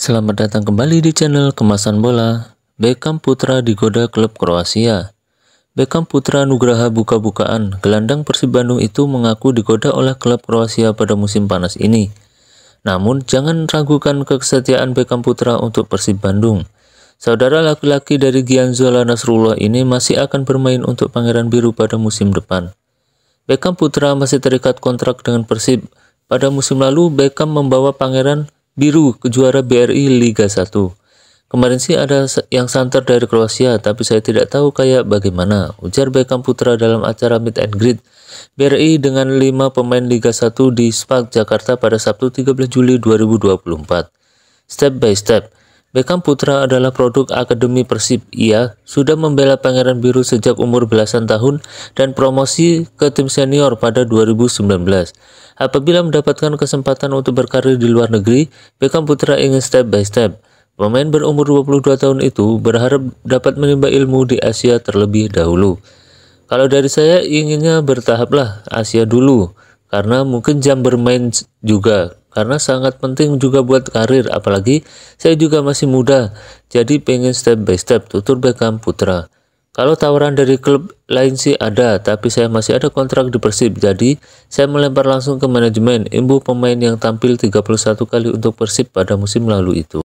Selamat datang kembali di channel Kemasan Bola. Beckham Putra digoda klub Kroasia. Beckham Putra Nugraha buka-bukaan, gelandang Persib Bandung itu mengaku digoda oleh klub Kroasia pada musim panas ini. Namun, jangan ragukan kesetiaan Beckham Putra untuk Persib Bandung. Saudara laki-laki dari Gianzola Nasrullah ini masih akan bermain untuk Pangeran Biru pada musim depan. Beckham Putra masih terikat kontrak dengan Persib. Pada musim lalu, Beckham membawa Pangeran biru kejuara BRI Liga 1. Kemarin sih ada yang santer dari Kroasia, tapi saya tidak tahu kayak bagaimana, ujar Beckham Putra dalam acara Meet and Greet. BRI dengan 5 pemain Liga 1 di Spark Jakarta pada Sabtu 13 Juli 2024. Step by step, Beckham Putra adalah produk Akademi Persib. Ia sudah membela Pangeran Biru sejak umur belasan tahun dan promosi ke tim senior pada 2019. Apabila mendapatkan kesempatan untuk berkarir di luar negeri, Beckham Putra ingin step by step. Pemain berumur 22 tahun itu berharap dapat menimba ilmu di Asia terlebih dahulu. Kalau dari saya inginnya bertahaplah Asia dulu, karena mungkin jam bermain juga karena sangat penting juga buat karir apalagi saya juga masih muda jadi pengen step by step tutur Beckham Putra kalau tawaran dari klub lain sih ada tapi saya masih ada kontrak di Persib jadi saya melempar langsung ke manajemen imbu pemain yang tampil 31 kali untuk Persib pada musim lalu itu